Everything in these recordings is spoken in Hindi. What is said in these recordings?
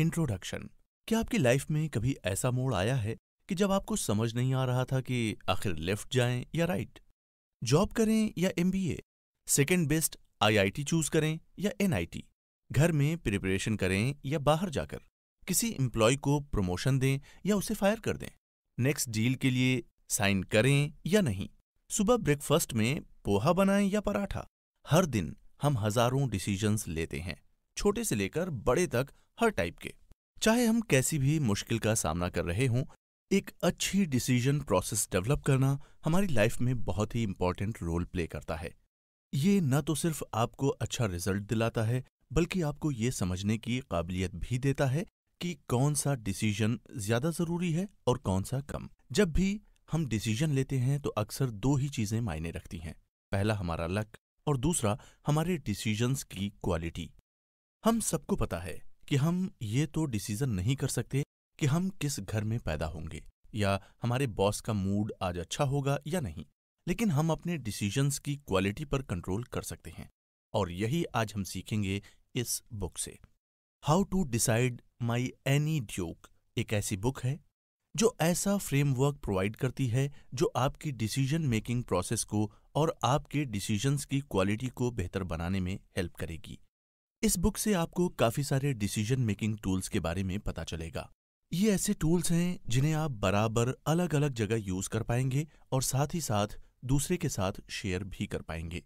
इंट्रोडक्शन क्या आपकी लाइफ में कभी ऐसा मोड़ आया है कि जब आपको समझ नहीं आ रहा था कि आखिर लेफ्ट जाएं या राइट जॉब करें या MBA second best IIT choose करें या एनआईटी घर में प्रिपरेशन करें या बाहर जाकर किसी एम्प्लॉय को प्रमोशन दें या उसे फायर कर दें नेक्स्ट डील के लिए साइन करें या नहीं सुबह ब्रेकफास्ट में पोहा बनाएं या पराठा हर दिन हम हजारों डिसीजंस लेते हैं छोटे से लेकर बड़े तक हर टाइप के चाहे हम कैसी भी मुश्किल का सामना कर रहे हों एक अच्छी डिसीजन प्रोसेस डेवलप करना हमारी लाइफ में बहुत ही इंपॉर्टेंट रोल प्ले करता है ये न तो सिर्फ आपको अच्छा रिजल्ट दिलाता है बल्कि आपको ये समझने की काबिलियत भी देता है कि कौन सा डिसीजन ज्यादा जरूरी है और कौन सा कम जब भी हम डिसीजन लेते हैं तो अक्सर दो ही चीजें मायने रखती हैं पहला हमारा लक और दूसरा हमारे डिसीजंस की क्वालिटी हम सबको पता है कि हम ये तो डिसीजन नहीं कर सकते कि हम किस घर में पैदा होंगे या हमारे बॉस का मूड आज अच्छा होगा या नहीं लेकिन हम अपने डिसीजंस की क्वालिटी पर कंट्रोल कर सकते हैं और यही आज हम सीखेंगे इस बुक से how to decide my Annie Duke एक ऐसी बुक है जो ऐसा फ्रेमवर्क प्रोवाइड करती है जो आपकी डिसीजन मेकिंग प्रोसेस को और आपके डिसीजंस की क्वालिटी को बेहतर बनाने में हेल्प करेगी इस बुक से आपको काफी सारे डिसीजन मेकिंग टूल्स के बारे में पता चलेगा ये ऐसे टूल्स हैं जिन्हें आप बराबर अलग अलग जगह यूज कर पाएंगे और साथ ही साथ दूसरे के साथ शेयर भी कर पाएंगे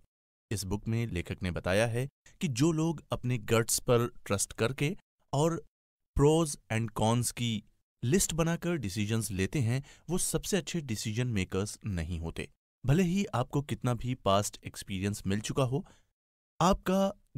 इस बुक में लेखक ने बताया है कि जो लोग अपने गट्स पर ट्रस्ट करके और प्रोज एंड कॉन्स की लिस्ट बनाकर डिसीजंस लेते हैं वो सबसे अच्छे डिसीजन मेकर्स नहीं होते भले ही आपको कितना भी पास्ट एक्सपीरियंस मिल चुका हो आपका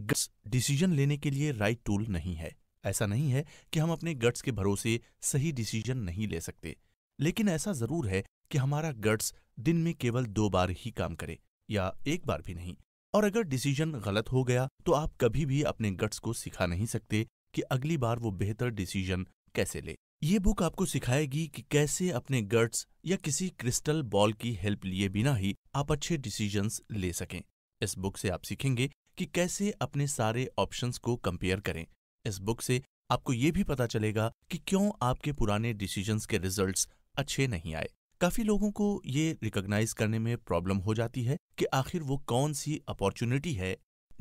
गट्स डिसीजन लेने के लिए राइट टूल नहीं है ऐसा नहीं है कि हम अपने गट्स के भरोसे सही डिसीजन नहीं ले सकते लेकिन ऐसा जरूर है कि हमारा गट्स दिन में केवल दो बार ही काम करे या एक बार भी नहीं और अगर डिसीजन गलत हो गया तो आप कभी भी अपने गट्स को सिखा नहीं सकते कि अगली बार वो बेहतर डिसीजन कैसे ले ये बुक आपको सिखाएगी कि कैसे अपने गट्स या किसी क्रिस्टल बॉल की हेल्प लिए बिना ही आप अच्छे डिसीजंस ले सकें इस बुक से आप सीखेंगे कि कैसे अपने सारे ऑप्शंस को कंपेयर करें इस बुक से आपको ये भी पता चलेगा कि क्यों आपके पुराने डिसीजंस के रिजल्ट्स अच्छे नहीं आए काफी लोगों को ये रिकॉग्नाइज करने में प्रॉब्लम हो जाती है कि आखिर वो कौन सी अपॉर्चुनिटी है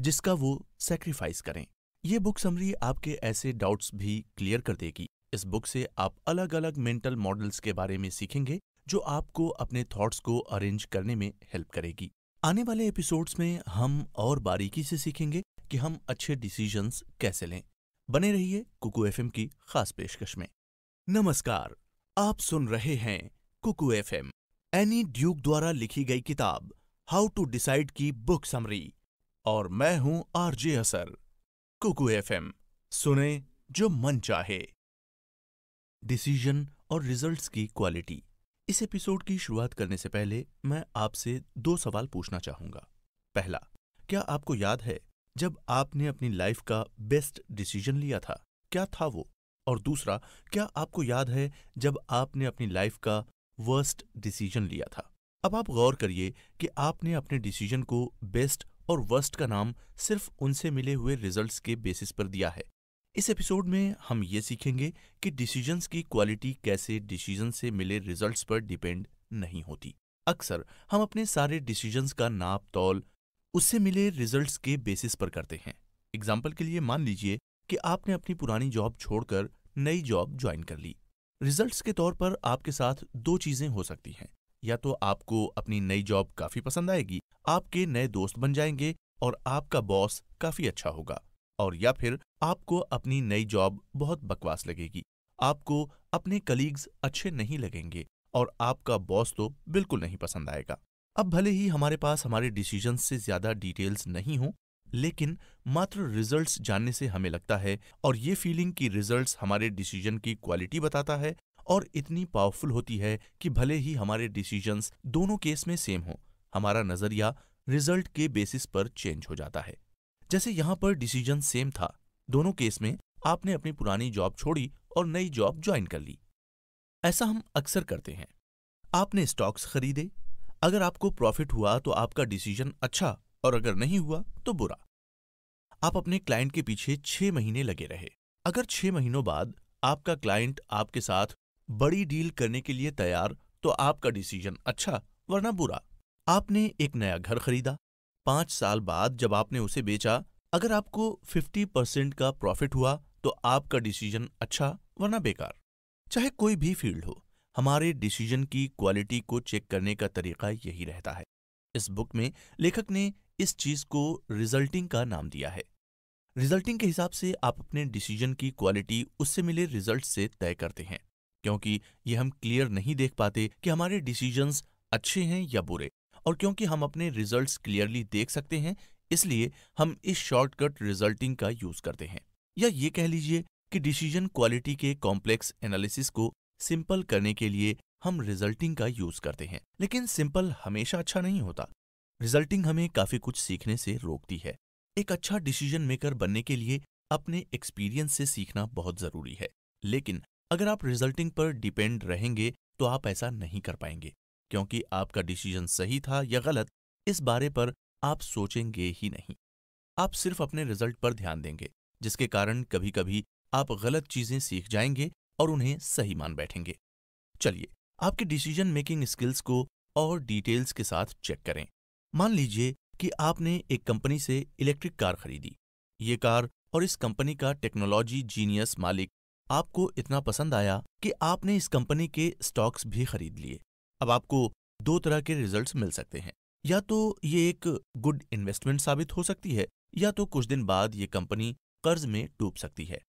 जिसका वो सेक्रीफाइस करें ये बुक समरी आपके ऐसे डाउट्स भी क्लियर कर देगी इस बुक से आप अलग अलग मेंटल मॉडल्स के बारे में सीखेंगे जो आपको अपने थॉट्स को अरेंज करने में हेल्प करेगी आने वाले एपिसोड्स में हम और बारीकी से सीखेंगे कि हम अच्छे डिसीजंस कैसे लें बने रहिए कुकू एफएम की खास पेशकश में नमस्कार आप सुन रहे हैं कुकू एफएम एनी ड्यूक द्वारा लिखी गई किताब हाउ टू डिसाइड की बुक समरी और मैं हूं आरजे असर कुकू एफएम सुने जो मन चाहे डिसीजन और रिजल्ट्स की क्वालिटी इस एपिसोड की शुरुआत करने से पहले मैं आपसे दो सवाल पूछना चाहूंगा पहला क्या आपको याद है जब आपने अपनी लाइफ का बेस्ट डिसीजन लिया था क्या था वो और दूसरा क्या आपको याद है जब आपने अपनी लाइफ का वर्स्ट डिसीजन लिया था अब आप गौर करिए कि आपने अपने डिसीजन को बेस्ट और वर्स्ट का नाम सिर्फ उनसे मिले हुए रिजल्ट्स के बेसिस पर दिया है इस एपिसोड में हम ये सीखेंगे कि डिसीजंस की क्वालिटी कैसे डिसीजन से मिले रिजल्ट्स पर डिपेंड नहीं होती अक्सर हम अपने सारे डिसीजंस का नाप तौल उससे मिले रिजल्ट्स के बेसिस पर करते हैं एग्जाम्पल के लिए मान लीजिए कि आपने अपनी पुरानी जॉब छोड़कर नई जॉब ज्वाइन कर ली रिजल्ट्स के तौर पर आपके साथ दो चीजें हो सकती हैं या तो आपको अपनी नई जॉब काफी पसंद आएगी आपके नए दोस्त बन जाएंगे और आपका बॉस काफी अच्छा होगा और या फिर आपको अपनी नई जॉब बहुत बकवास लगेगी आपको अपने कलीग्स अच्छे नहीं लगेंगे और आपका बॉस तो बिल्कुल नहीं पसंद आएगा अब भले ही हमारे पास हमारे डिसीजन से ज्यादा डिटेल्स नहीं हों लेकिन मात्र रिजल्ट्स जानने से हमें लगता है और ये फीलिंग कि रिजल्ट्स हमारे डिसीजन की क्वालिटी बताता है और इतनी पावरफुल होती है कि भले ही हमारे डिसीजंस दोनों केस में सेम हो हमारा नजरिया रिजल्ट के बेसिस पर चेंज हो जाता है जैसे यहां पर डिसीजन सेम था दोनों केस में आपने अपनी पुरानी जॉब छोड़ी और नई जॉब ज्वाइन कर ली ऐसा हम अक्सर करते हैं आपने स्टॉक्स खरीदे अगर आपको प्रॉफिट हुआ तो आपका डिसीजन अच्छा और अगर नहीं हुआ तो बुरा आप अपने क्लाइंट के पीछे छह महीने लगे रहे अगर छह महीनों बाद आपका क्लाइंट आपके साथ बड़ी डील करने के लिए तैयार तो आपका डिसीजन अच्छा वरना बुरा आपने एक नया घर खरीदा पांच साल बाद जब आपने उसे बेचा अगर आपको 50 परसेंट का प्रॉफिट हुआ तो आपका डिसीजन अच्छा वरना बेकार चाहे कोई भी फील्ड हो हमारे डिसीजन की क्वालिटी को चेक करने का तरीका यही रहता है इस बुक में लेखक ने इस चीज को रिजल्टिंग का नाम दिया है रिजल्टिंग के हिसाब से आप अपने डिसीजन की क्वालिटी उससे मिले रिजल्ट से तय करते हैं क्योंकि ये हम क्लियर नहीं देख पाते कि हमारे डिसीजंस अच्छे हैं या बुरे और क्योंकि हम अपने रिजल्ट्स क्लियरली देख सकते हैं इसलिए हम इस शॉर्टकट रिजल्टिंग का यूज करते हैं या ये कह लीजिए कि डिसीजन क्वालिटी के कॉम्प्लेक्स एनालिसिस को सिंपल करने के लिए हम रिजल्टिंग का यूज करते हैं लेकिन सिंपल हमेशा अच्छा नहीं होता रिजल्टिंग हमें काफी कुछ सीखने से रोकती है एक अच्छा डिसीजन मेकर बनने के लिए अपने एक्सपीरियंस से सीखना बहुत जरूरी है लेकिन अगर आप रिजल्टिंग पर डिपेंड रहेंगे तो आप ऐसा नहीं कर पाएंगे क्योंकि आपका डिसीजन सही था या गलत इस बारे पर आप सोचेंगे ही नहीं आप सिर्फ अपने रिजल्ट पर ध्यान देंगे जिसके कारण कभी कभी आप गलत चीजें सीख जाएंगे और उन्हें सही मान बैठेंगे चलिए आपके डिसीजन मेकिंग स्किल्स को और डिटेल्स के साथ चेक करें मान लीजिए कि आपने एक कंपनी से इलेक्ट्रिक कार खरीदी ये कार और इस कंपनी का टेक्नोलॉजी जीनियस मालिक आपको इतना पसंद आया कि आपने इस कंपनी के स्टॉक्स भी खरीद लिए अब आपको दो तरह के रिजल्ट्स मिल सकते हैं या तो ये एक गुड इन्वेस्टमेंट साबित हो सकती है या तो कुछ दिन बाद ये कंपनी कर्ज में डूब सकती है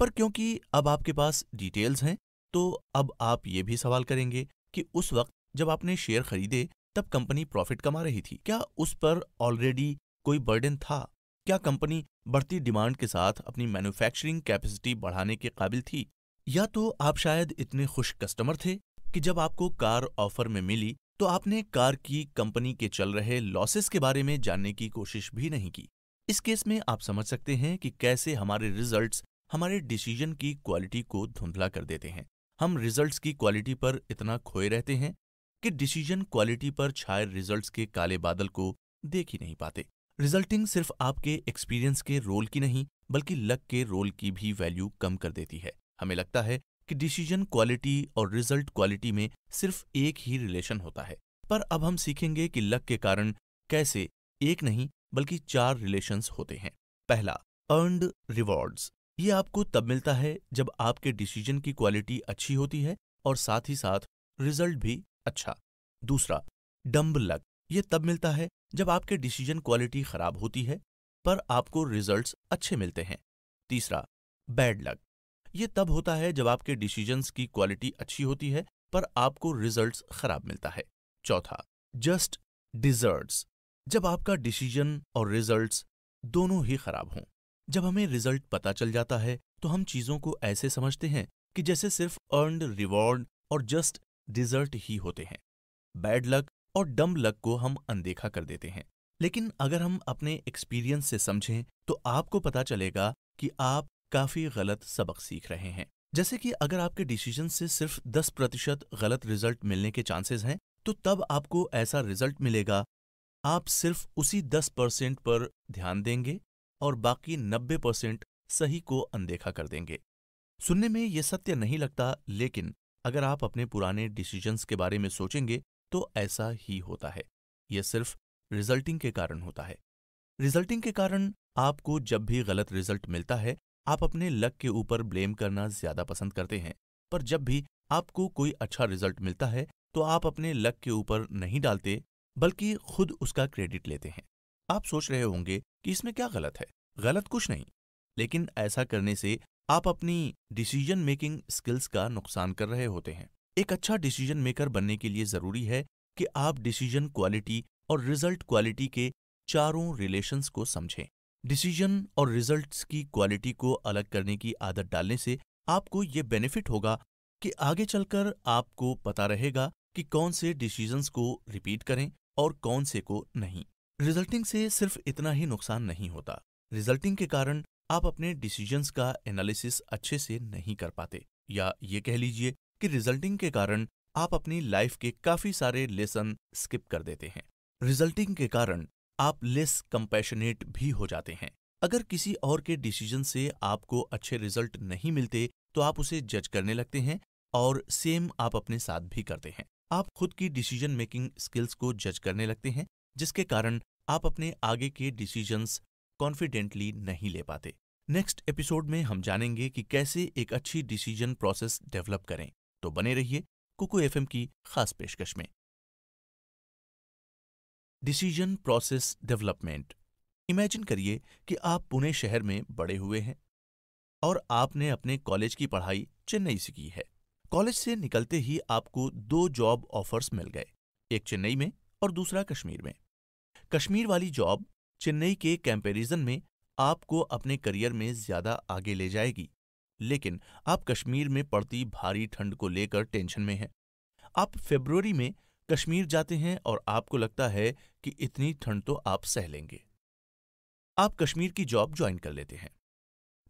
पर क्योंकि अब आपके पास डिटेल्स हैं तो अब आप ये भी सवाल करेंगे कि उस वक्त जब आपने शेयर खरीदे तब कंपनी प्रॉफिट कमा रही थी क्या उस पर ऑलरेडी कोई बर्डन था क्या कंपनी बढ़ती डिमांड के साथ अपनी मैन्युफैक्चरिंग कैपेसिटी बढ़ाने के काबिल थी या तो आप शायद इतने खुश कस्टमर थे कि जब आपको कार ऑफर में मिली तो आपने कार की कंपनी के चल रहे लॉसेस के बारे में जानने की कोशिश भी नहीं की इस केस में आप समझ सकते हैं कि कैसे हमारे रिजल्ट्स हमारे डिसीजन की क्वालिटी को धुंधला कर देते हैं हम रिजल्ट्स की क्वालिटी पर इतना खोए रहते हैं कि डिसीजन क्वालिटी पर छाए रिजल्ट्स के काले बादल को देख ही नहीं पाते रिजल्टिंग सिर्फ आपके एक्सपीरियंस के रोल की नहीं बल्कि लक के रोल की भी वैल्यू कम कर देती है हमें लगता है कि डिसीजन क्वालिटी और रिजल्ट क्वालिटी में सिर्फ एक ही रिलेशन होता है पर अब हम सीखेंगे कि लक के कारण कैसे एक नहीं बल्कि चार रिलेशंस होते हैं पहला अर्नड रिवॉर्ड्स ये आपको तब मिलता है जब आपके डिसीजन की क्वालिटी अच्छी होती है और साथ ही साथ रिजल्ट भी अच्छा दूसरा डम्ब लक ये तब मिलता है जब आपके डिसीजन क्वालिटी खराब होती है पर आपको रिजल्ट्स अच्छे मिलते हैं तीसरा बैड लक ये तब होता है जब आपके डिसीजंस की क्वालिटी अच्छी होती है पर आपको रिजल्ट्स खराब मिलता है चौथा जस्ट डिजर्ट्स जब आपका डिसीजन और रिजल्ट्स दोनों ही खराब हों जब हमें रिजल्ट पता चल जाता है तो हम चीजों को ऐसे समझते हैं कि जैसे सिर्फ अर्नड रिवॉर्ड और जस्ट डिजर्ट ही होते हैं बैड लक और डम लक को हम अनदेखा कर देते हैं लेकिन अगर हम अपने एक्सपीरियंस से समझें तो आपको पता चलेगा कि आप काफी गलत सबक सीख रहे हैं जैसे कि अगर आपके डिसीजन से सिर्फ 10 प्रतिशत गलत रिजल्ट मिलने के चांसेस हैं तो तब आपको ऐसा रिजल्ट मिलेगा आप सिर्फ उसी 10 परसेंट पर ध्यान देंगे और बाकी 90 परसेंट सही को अनदेखा कर देंगे सुनने में यह सत्य नहीं लगता लेकिन अगर आप अपने पुराने डिसीजंस के बारे में सोचेंगे तो ऐसा ही होता है यह सिर्फ रिजल्टिंग के कारण होता है रिजल्टिंग के कारण आपको जब भी गलत रिजल्ट मिलता है आप अपने लक के ऊपर ब्लेम करना ज्यादा पसंद करते हैं पर जब भी आपको कोई अच्छा रिजल्ट मिलता है तो आप अपने लक के ऊपर नहीं डालते बल्कि खुद उसका क्रेडिट लेते हैं आप सोच रहे होंगे कि इसमें क्या गलत है गलत कुछ नहीं लेकिन ऐसा करने से आप अपनी डिसीजन मेकिंग स्किल्स का नुकसान कर रहे होते हैं एक अच्छा डिसीजन मेकर बनने के लिए जरूरी है कि आप डिसीजन क्वालिटी और रिजल्ट क्वालिटी के चारों रिलेशंस को समझें डिसीजन और रिजल्ट्स की क्वालिटी को अलग करने की आदत डालने से आपको ये बेनिफिट होगा कि आगे चलकर आपको पता रहेगा कि कौन से डिसीजंस को रिपीट करें और कौन से को नहीं रिजल्टिंग से सिर्फ इतना ही नुकसान नहीं होता रिजल्टिंग के कारण आप अपने डिसीजंस का एनालिसिस अच्छे से नहीं कर पाते या ये कह लीजिए कि रिजल्टिंग के कारण आप अपनी लाइफ के काफी सारे लेसन स्किप कर देते हैं रिजल्टिंग के कारण आप लेस कंपैशनेट भी हो जाते हैं अगर किसी और के डिसीजन से आपको अच्छे रिजल्ट नहीं मिलते तो आप उसे जज करने लगते हैं और सेम आप अपने साथ भी करते हैं आप खुद की डिसीजन मेकिंग स्किल्स को जज करने लगते हैं जिसके कारण आप अपने आगे के डिसीजंस कॉन्फिडेंटली नहीं ले पाते नेक्स्ट एपिसोड में हम जानेंगे कि कैसे एक अच्छी डिसीजन प्रोसेस डेवलप करें तो बने रहिए कुकू एफएम की खास पेशकश में डिसीजन प्रोसेस डेवलपमेंट इमेजिन करिए कि आप पुणे शहर में बड़े हुए हैं और आपने अपने कॉलेज की पढ़ाई चेन्नई से की है कॉलेज से निकलते ही आपको दो जॉब ऑफर्स मिल गए एक चेन्नई में और दूसरा कश्मीर में कश्मीर वाली जॉब चेन्नई के कंपैरिजन में आपको अपने करियर में ज्यादा आगे ले जाएगी लेकिन आप कश्मीर में पड़ती भारी ठंड को लेकर टेंशन में हैं आप फेब्रुवरी में कश्मीर जाते हैं और आपको लगता है कि इतनी ठंड तो आप सह लेंगे आप कश्मीर की जॉब ज्वाइन कर लेते हैं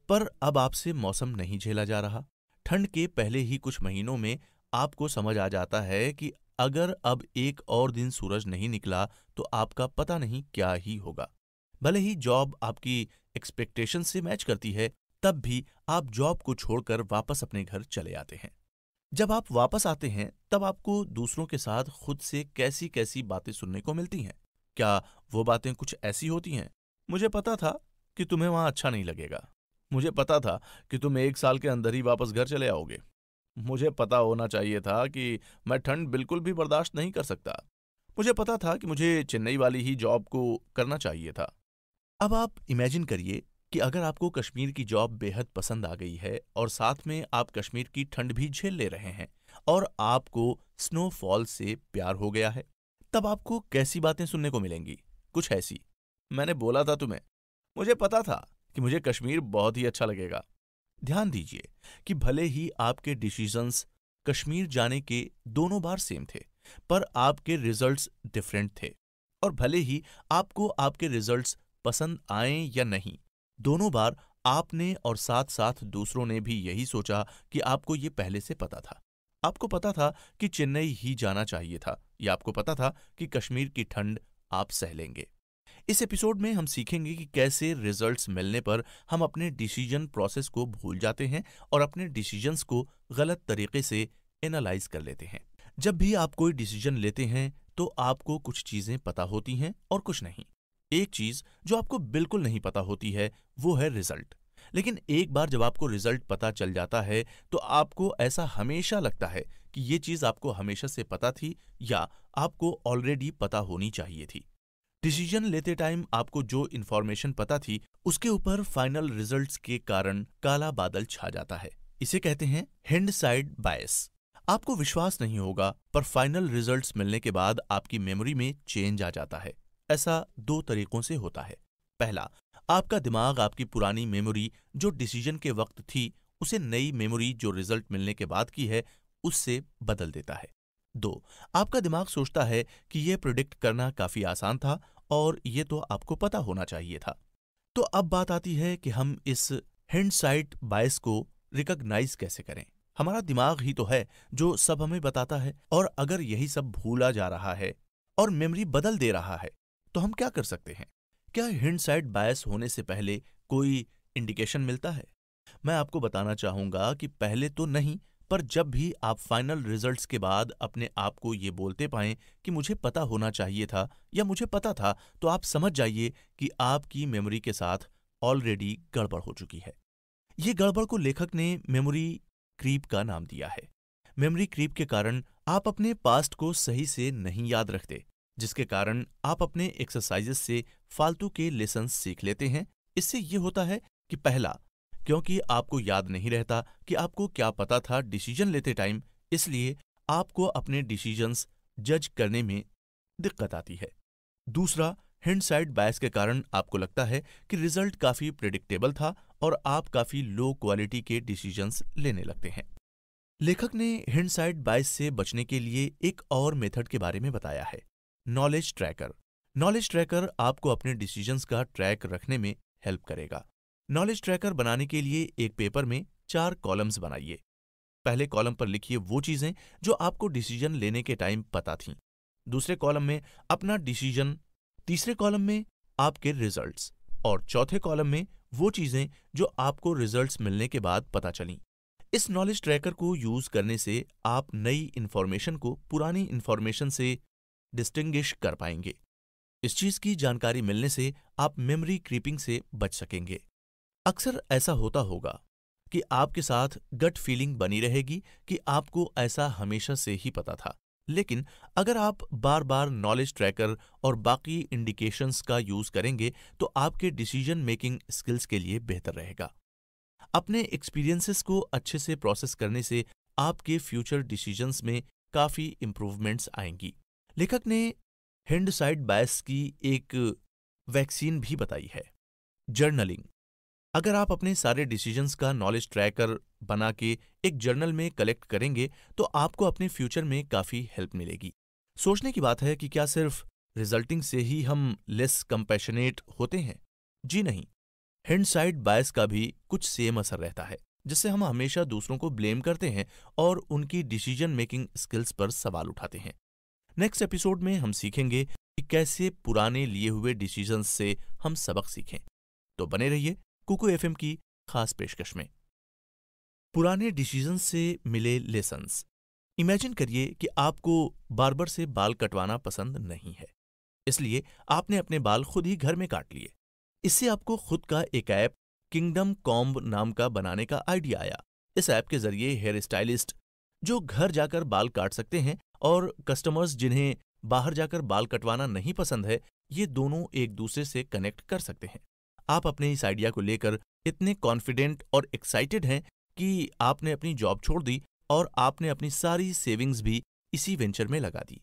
पर अब आपसे मौसम नहीं झेला जा रहा ठंड के पहले ही कुछ महीनों में आपको समझ आ जाता है कि अगर अब एक और दिन सूरज नहीं निकला तो आपका पता नहीं क्या ही होगा भले ही जॉब आपकी एक्सपेक्टेशन से मैच करती है तब भी आप जॉब को छोड़कर वापस अपने घर चले आते हैं जब आप वापस आते हैं तब आपको दूसरों के साथ खुद से कैसी कैसी बातें सुनने को मिलती हैं क्या वो बातें कुछ ऐसी होती हैं मुझे पता था कि तुम्हें वहां अच्छा नहीं लगेगा मुझे पता था कि तुम एक साल के अंदर ही वापस घर चले आओगे मुझे पता होना चाहिए था कि मैं ठंड बिल्कुल भी बर्दाश्त नहीं कर सकता मुझे पता था कि मुझे चेन्नई वाली ही जॉब को करना चाहिए था अब आप इमेजिन करिए कि अगर आपको कश्मीर की जॉब बेहद पसंद आ गई है और साथ में आप कश्मीर की ठंड भी झेल ले रहे हैं और आपको स्नोफॉल से प्यार हो गया है तब आपको कैसी बातें सुनने को मिलेंगी कुछ ऐसी मैंने बोला था तुम्हें मुझे पता था कि मुझे कश्मीर बहुत ही अच्छा लगेगा ध्यान दीजिए कि भले ही आपके डिसीजंस कश्मीर जाने के दोनों बार सेम थे पर आपके रिजल्ट्स डिफरेंट थे और भले ही आपको आपके रिजल्ट्स पसंद आए या नहीं दोनों बार आपने और साथ साथ दूसरों ने भी यही सोचा कि आपको ये पहले से पता था आपको पता था कि चेन्नई ही जाना चाहिए था या आपको पता था कि कश्मीर की ठंड आप सह लेंगे इस एपिसोड में हम सीखेंगे कि कैसे रिजल्ट्स मिलने पर हम अपने डिसीजन प्रोसेस को भूल जाते हैं और अपने डिसीजंस को गलत तरीके से एनालाइज कर लेते हैं जब भी आप कोई डिसीजन लेते हैं तो आपको कुछ चीजें पता होती हैं और कुछ नहीं एक चीज जो आपको बिल्कुल नहीं पता होती है वो है रिजल्ट लेकिन एक बार जब आपको रिजल्ट पता चल जाता है तो आपको ऐसा हमेशा लगता है कि ये चीज आपको हमेशा से पता थी या आपको ऑलरेडी पता होनी चाहिए थी डिसीजन लेते टाइम आपको जो इन्फॉर्मेशन पता थी उसके ऊपर फाइनल रिजल्ट के कारण काला बादल छा जाता है इसे कहते हैं हिंड साइड बायस आपको विश्वास नहीं होगा पर फाइनल रिजल्ट्स मिलने के बाद आपकी मेमोरी में चेंज आ जाता है ऐसा दो तरीकों से होता है पहला आपका दिमाग आपकी पुरानी मेमोरी जो डिसीजन के वक्त थी उसे नई मेमोरी जो रिजल्ट मिलने के बाद की है उससे बदल देता है दो आपका दिमाग सोचता है कि यह प्रिडिक्ट करना काफी आसान था और ये तो आपको पता होना चाहिए था तो अब बात आती है कि हम इस हैंडसाइट बायस को रिकग्नाइज कैसे करें हमारा दिमाग ही तो है जो सब हमें बताता है और अगर यही सब भूला जा रहा है और मेमोरी बदल दे रहा है तो हम क्या कर सकते हैं क्या साइड बायस होने से पहले कोई इंडिकेशन मिलता है मैं आपको बताना चाहूंगा कि पहले तो नहीं पर जब भी आप फाइनल रिजल्ट्स के बाद अपने आप को ये बोलते पाएं कि मुझे पता होना चाहिए था या मुझे पता था तो आप समझ जाइए कि आपकी मेमोरी के साथ ऑलरेडी गड़बड़ हो चुकी है ये गड़बड़ को लेखक ने मेमोरी क्रीप का नाम दिया है मेमोरी क्रीप के कारण आप अपने पास्ट को सही से नहीं याद रखते जिसके कारण आप अपने एक्सरसाइजेस से फालतू के लेसन सीख लेते हैं इससे ये होता है कि पहला क्योंकि आपको याद नहीं रहता कि आपको क्या पता था डिसीजन लेते टाइम इसलिए आपको अपने डिसीजंस जज करने में दिक्कत आती है दूसरा हिंडसाइड बायस के कारण आपको लगता है कि रिजल्ट काफी प्रिडिक्टेबल था और आप काफी लो क्वालिटी के डिसीजंस लेने लगते हैं लेखक ने हिंडसाइड बायस से बचने के लिए एक और मेथड के बारे में बताया है नॉलेज ट्रैकर नॉलेज ट्रैकर आपको अपने डिसीजंस का ट्रैक रखने में हेल्प करेगा नॉलेज ट्रैकर बनाने के लिए एक पेपर में चार कॉलम्स बनाइए पहले कॉलम पर लिखिए वो चीजें जो आपको डिसीजन लेने के टाइम पता थीं दूसरे कॉलम में अपना डिसीजन तीसरे कॉलम में आपके रिजल्ट्स और चौथे कॉलम में वो चीजें जो आपको रिजल्ट्स मिलने के बाद पता चली इस नॉलेज ट्रैकर को यूज करने से आप नई इन्फॉर्मेशन को पुरानी इन्फॉर्मेशन से डिस्टिंग्विश कर पाएंगे इस चीज की जानकारी मिलने से आप मेमोरी क्रीपिंग से बच सकेंगे अक्सर ऐसा होता होगा कि आपके साथ गट फीलिंग बनी रहेगी कि आपको ऐसा हमेशा से ही पता था लेकिन अगर आप बार बार नॉलेज ट्रैकर और बाकी इंडिकेशंस का यूज करेंगे तो आपके डिसीजन मेकिंग स्किल्स के लिए बेहतर रहेगा अपने एक्सपीरियंसेस को अच्छे से प्रोसेस करने से आपके फ्यूचर डिसीजंस में काफी इंप्रूवमेंट्स आएंगी लेखक ने हिंडसाइड बायस की एक वैक्सीन भी बताई है जर्नलिंग अगर आप अपने सारे डिसीजंस का नॉलेज ट्रैकर बना के एक जर्नल में कलेक्ट करेंगे तो आपको अपने फ्यूचर में काफ़ी हेल्प मिलेगी सोचने की बात है कि क्या सिर्फ रिजल्टिंग से ही हम लेस कंपैशनेट होते हैं जी नहीं हिंडसाइड बायस का भी कुछ सेम असर रहता है जिससे हम हमेशा दूसरों को ब्लेम करते हैं और उनकी डिसीजन मेकिंग स्किल्स पर सवाल उठाते हैं नेक्स्ट एपिसोड में हम सीखेंगे कि कैसे पुराने लिए हुए डिसीजन से हम सबक सीखें तो बने रहिए कुकू एफ की खास पेशकश में पुराने डिसीजन से मिले लेसन्स इमेजिन करिए कि आपको बार्बर से बाल कटवाना पसंद नहीं है इसलिए आपने अपने बाल खुद ही घर में काट लिए इससे आपको खुद का एक ऐप किंगडम कॉम्ब नाम का बनाने का आइडिया आया इस ऐप के जरिए हेयर स्टाइलिस्ट जो घर जाकर बाल काट सकते हैं और कस्टमर्स जिन्हें बाहर जाकर बाल कटवाना नहीं पसंद है ये दोनों एक दूसरे से कनेक्ट कर सकते हैं आप अपने इस आइडिया को लेकर इतने कॉन्फिडेंट और एक्साइटेड हैं कि आपने अपनी जॉब छोड़ दी और आपने अपनी सारी सेविंग्स भी इसी वेंचर में लगा दी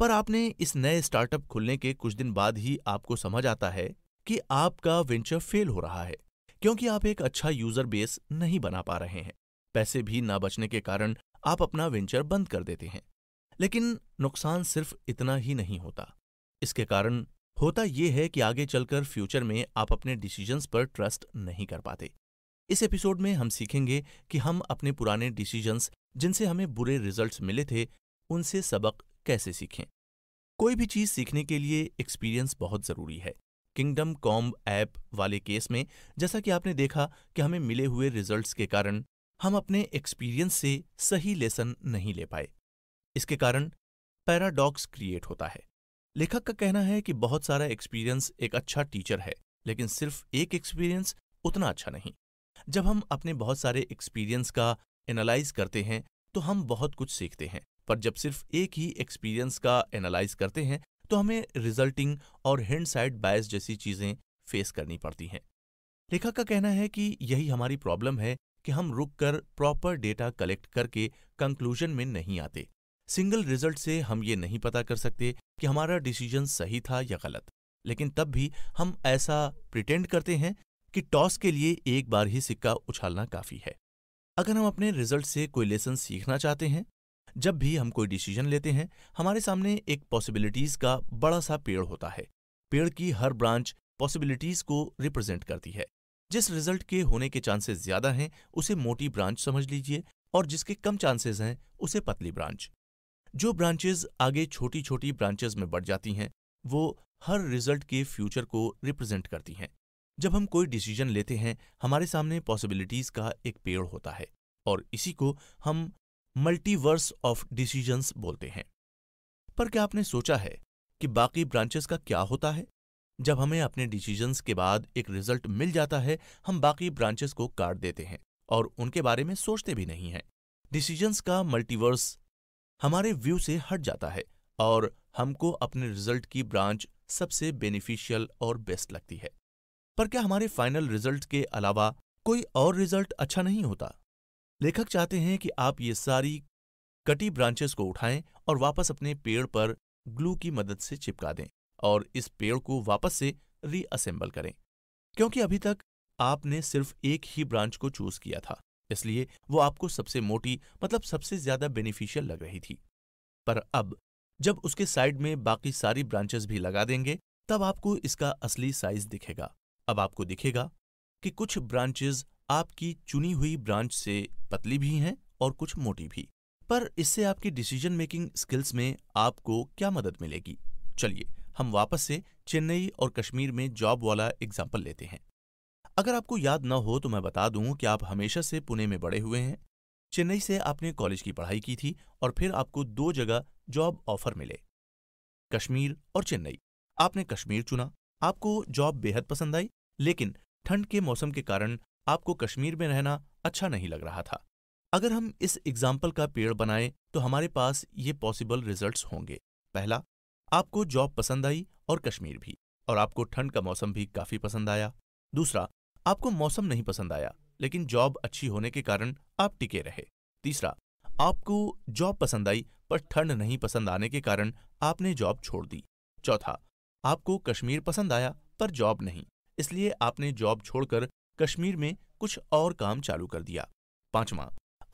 पर आपने इस नए स्टार्टअप खुलने के कुछ दिन बाद ही आपको समझ आता है कि आपका वेंचर फेल हो रहा है क्योंकि आप एक अच्छा यूजर बेस नहीं बना पा रहे हैं पैसे भी ना बचने के कारण आप अपना वेंचर बंद कर देते हैं लेकिन नुकसान सिर्फ इतना ही नहीं होता इसके कारण होता यह है कि आगे चलकर फ्यूचर में आप अपने डिसीजंस पर ट्रस्ट नहीं कर पाते इस एपिसोड में हम सीखेंगे कि हम अपने पुराने डिसीजंस जिनसे हमें बुरे रिजल्ट्स मिले थे उनसे सबक कैसे सीखें कोई भी चीज सीखने के लिए एक्सपीरियंस बहुत जरूरी है किंगडम कॉम ऐप वाले केस में जैसा कि आपने देखा कि हमें मिले हुए रिजल्ट्स के कारण हम अपने एक्सपीरियंस से सही लेसन नहीं ले पाए इसके कारण पैराडॉक्स क्रिएट होता है लेखक का कहना है कि बहुत सारा एक्सपीरियंस एक अच्छा टीचर है लेकिन सिर्फ एक एक्सपीरियंस उतना अच्छा नहीं जब हम अपने बहुत सारे एक्सपीरियंस का एनालाइज करते हैं तो हम बहुत कुछ सीखते हैं पर जब सिर्फ एक ही एक्सपीरियंस का एनालाइज करते हैं तो हमें रिजल्टिंग और हैंड साइड बायस जैसी चीजें फेस करनी पड़ती हैं लेखक का कहना है कि यही हमारी प्रॉब्लम है कि हम रुक कर प्रॉपर डेटा कलेक्ट करके कंक्लूजन में नहीं आते सिंगल रिजल्ट से हम ये नहीं पता कर सकते कि हमारा डिसीजन सही था या गलत लेकिन तब भी हम ऐसा प्रिटेंड करते हैं कि टॉस के लिए एक बार ही सिक्का उछालना काफी है अगर हम अपने रिजल्ट से कोई लेसन सीखना चाहते हैं जब भी हम कोई डिसीजन लेते हैं हमारे सामने एक पॉसिबिलिटीज का बड़ा सा पेड़ होता है पेड़ की हर ब्रांच पॉसिबिलिटीज को रिप्रेजेंट करती है जिस रिजल्ट के होने के चांसेस ज्यादा हैं उसे मोटी ब्रांच समझ लीजिए और जिसके कम चांसेस हैं उसे पतली ब्रांच जो ब्रांचेज आगे छोटी छोटी ब्रांचेज में बढ़ जाती हैं वो हर रिजल्ट के फ्यूचर को रिप्रेजेंट करती हैं जब हम कोई डिसीजन लेते हैं हमारे सामने पॉसिबिलिटीज का एक पेड़ होता है और इसी को हम मल्टीवर्स ऑफ डिसीजंस बोलते हैं पर क्या आपने सोचा है कि बाकी ब्रांचेस का क्या होता है जब हमें अपने डिसीजंस के बाद एक रिजल्ट मिल जाता है हम बाकी ब्रांचेस को काट देते हैं और उनके बारे में सोचते भी नहीं हैं डिसीजंस का मल्टीवर्स हमारे व्यू से हट जाता है और हमको अपने रिजल्ट की ब्रांच सबसे बेनिफिशियल और बेस्ट लगती है पर क्या हमारे फाइनल रिजल्ट के अलावा कोई और रिजल्ट अच्छा नहीं होता लेखक चाहते हैं कि आप ये सारी कटी ब्रांचेस को उठाएं और वापस अपने पेड़ पर ग्लू की मदद से चिपका दें और इस पेड़ को वापस से रीअसेंबल करें क्योंकि अभी तक आपने सिर्फ एक ही ब्रांच को चूज किया था इसलिए वो आपको सबसे मोटी मतलब सबसे ज्यादा बेनिफिशियल लग रही थी पर अब जब उसके साइड में बाकी सारी ब्रांचेस भी लगा देंगे तब आपको इसका असली साइज दिखेगा अब आपको दिखेगा कि कुछ ब्रांचेस आपकी चुनी हुई ब्रांच से पतली भी हैं और कुछ मोटी भी पर इससे आपकी डिसीजन मेकिंग स्किल्स में आपको क्या मदद मिलेगी चलिए हम वापस से चेन्नई और कश्मीर में जॉब वाला एग्जाम्पल लेते हैं अगर आपको याद न हो तो मैं बता दूं कि आप हमेशा से पुणे में बड़े हुए हैं चेन्नई से आपने कॉलेज की पढ़ाई की थी और फिर आपको दो जगह जॉब ऑफर मिले कश्मीर और चेन्नई आपने कश्मीर चुना आपको जॉब बेहद पसंद आई लेकिन ठंड के मौसम के कारण आपको कश्मीर में रहना अच्छा नहीं लग रहा था अगर हम इस एग्जाम्पल का पेड़ बनाएं तो हमारे पास ये पॉसिबल रिजल्ट्स होंगे पहला आपको जॉब पसंद आई और कश्मीर भी और आपको ठंड का मौसम भी काफी पसंद आया दूसरा आपको मौसम नहीं पसंद आया लेकिन जॉब अच्छी होने के कारण आप टिके रहे तीसरा आपको जॉब पसंद आई पर ठंड नहीं पसंद आने के कारण आपने जॉब छोड़ दी चौथा आपको कश्मीर पसंद आया पर जॉब नहीं इसलिए आपने जॉब छोड़कर कश्मीर में कुछ और काम चालू कर दिया पांचवा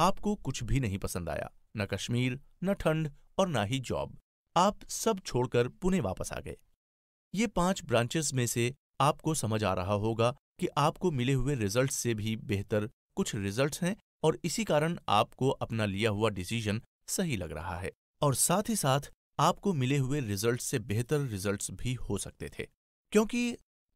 आपको कुछ भी नहीं पसंद आया न कश्मीर न ठंड और ना ही जॉब आप सब छोड़कर पुणे वापस आ गए ये पांच ब्रांचेस में से आपको समझ आ रहा होगा कि आपको मिले हुए रिजल्ट से भी बेहतर कुछ रिजल्ट हैं और इसी कारण आपको अपना लिया हुआ डिसीजन सही लग रहा है और साथ ही साथ आपको मिले हुए रिजल्ट से बेहतर रिजल्ट्स भी हो सकते थे क्योंकि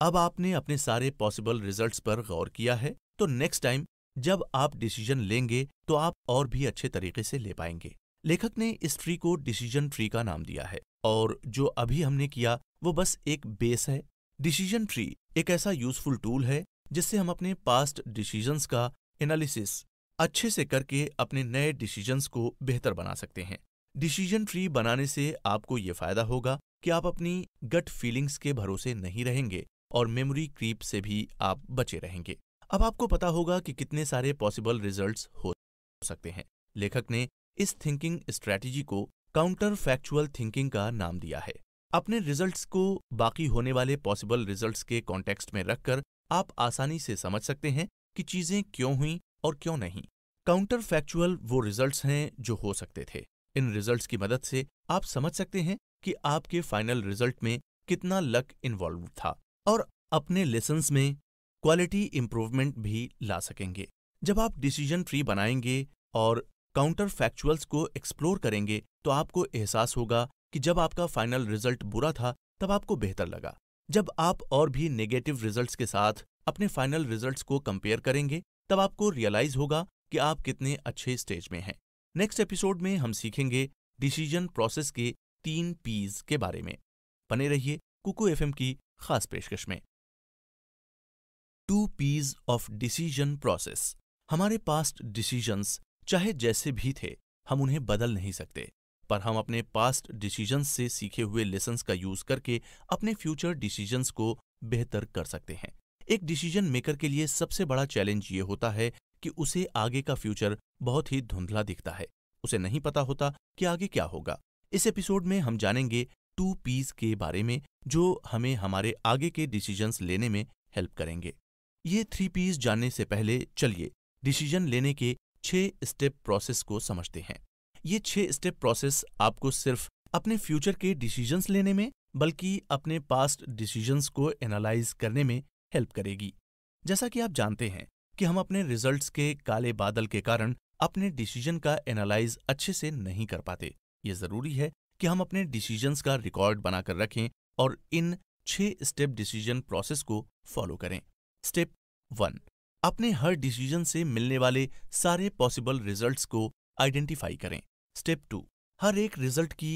अब आपने अपने सारे पॉसिबल रिजल्ट्स पर गौर किया है तो नेक्स्ट टाइम जब आप डिसीजन लेंगे तो आप और भी अच्छे तरीके से ले पाएंगे लेखक ने इस ट्री को डिसीजन ट्री का नाम दिया है और जो अभी हमने किया वो बस एक बेस है डिसीजन ट्री एक ऐसा यूजफुल टूल है जिससे हम अपने पास्ट डिसीजंस का एनालिसिस अच्छे से करके अपने नए डिसीजंस को बेहतर बना सकते हैं डिसीजन ट्री बनाने से आपको ये फायदा होगा कि आप अपनी गट फीलिंग्स के भरोसे नहीं रहेंगे और मेमोरी क्रीप से भी आप बचे रहेंगे अब आपको पता होगा कि कितने सारे पॉसिबल रिजल्ट्स हो सकते हैं लेखक ने इस थिंकिंग स्ट्रैटेजी को काउंटर फैक्चुअल थिंकिंग का नाम दिया है अपने रिजल्ट्स को बाकी होने वाले पॉसिबल रिजल्ट्स के कॉन्टेक्स्ट में रखकर आप आसानी से समझ सकते हैं कि चीजें क्यों हुई और क्यों नहीं काउंटर फैक्चुअल वो रिजल्ट्स हैं जो हो सकते थे इन रिजल्ट्स की मदद से आप समझ सकते हैं कि आपके फाइनल रिजल्ट में कितना लक इन्वॉल्व था और अपने लेसन्स में क्वालिटी इम्प्रूवमेंट भी ला सकेंगे जब आप डिसीजन ट्री बनाएंगे और काउंटर फैक्चुअल्स को एक्सप्लोर करेंगे तो आपको एहसास होगा कि जब आपका फाइनल रिजल्ट बुरा था तब आपको बेहतर लगा जब आप और भी नेगेटिव रिजल्ट्स के साथ अपने फाइनल रिजल्ट्स को कंपेयर करेंगे तब आपको रियलाइज होगा कि आप कितने अच्छे स्टेज में हैं नेक्स्ट एपिसोड में हम सीखेंगे डिसीजन प्रोसेस के तीन पीज के बारे में बने रहिए कुकू एफएम की खास पेशकश में two piece of decision process हमारे पास्ट डिसीजंस चाहे जैसे भी थे हम उन्हें बदल नहीं सकते पर हम अपने पास्ट डिसीजंस से सीखे हुए लेसन्स का यूज करके अपने फ्यूचर डिसीजंस को बेहतर कर सकते हैं एक डिसीजन मेकर के लिए सबसे बड़ा चैलेंज ये होता है कि उसे आगे का फ्यूचर बहुत ही धुंधला दिखता है उसे नहीं पता होता कि आगे क्या होगा इस एपिसोड में हम जानेंगे टू पीस के बारे में जो हमें हमारे आगे के डिसीजंस लेने में हेल्प करेंगे ये थ्री पीस जानने से पहले चलिए डिसीजन लेने के छह स्टेप प्रोसेस को समझते हैं ये छह स्टेप प्रोसेस आपको सिर्फ अपने फ्यूचर के डिसीजंस लेने में बल्कि अपने पास्ट डिसीजंस को एनालाइज करने में हेल्प करेगी जैसा कि आप जानते हैं कि हम अपने रिजल्ट्स के काले बादल के कारण अपने डिसीजन का एनालाइज अच्छे से नहीं कर पाते ये जरूरी है कि हम अपने डिसीजंस का रिकॉर्ड बनाकर रखें और इन छह स्टेप डिसीजन प्रोसेस को फॉलो करें स्टेप वन अपने हर डिसीजन से मिलने वाले सारे पॉसिबल रिजल्ट्स को आइडेंटिफाई करें स्टेप टू हर एक रिजल्ट की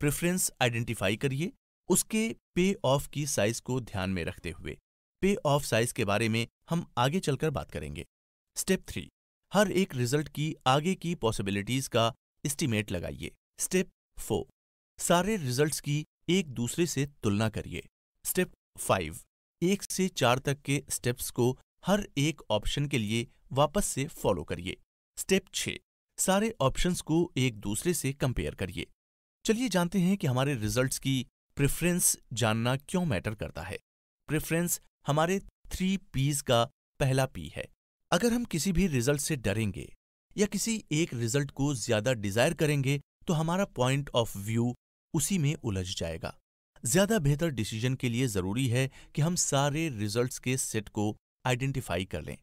प्रेफरेंस आइडेंटिफाई करिए उसके पे ऑफ की साइज को ध्यान में रखते हुए पे ऑफ साइज के बारे में हम आगे चलकर बात करेंगे स्टेप थ्री हर एक रिजल्ट की आगे की पॉसिबिलिटीज का एस्टिमेट लगाइए स्टेप फोर सारे रिजल्ट्स की एक दूसरे से तुलना करिए स्टेप फाइव एक से चार तक के स्टेप्स को हर एक ऑप्शन के लिए वापस से फॉलो करिए स्टेप छः सारे ऑप्शंस को एक दूसरे से कंपेयर करिए चलिए जानते हैं कि हमारे रिजल्ट्स की प्रेफरेंस जानना क्यों मैटर करता है प्रेफरेंस हमारे थ्री पीज का पहला पी है अगर हम किसी भी रिजल्ट से डरेंगे या किसी एक रिजल्ट को ज्यादा डिजायर करेंगे तो हमारा पॉइंट ऑफ व्यू उसी में उलझ जाएगा ज्यादा बेहतर डिसीजन के लिए जरूरी है कि हम सारे रिजल्ट्स के सेट को आइडेंटिफाई कर लें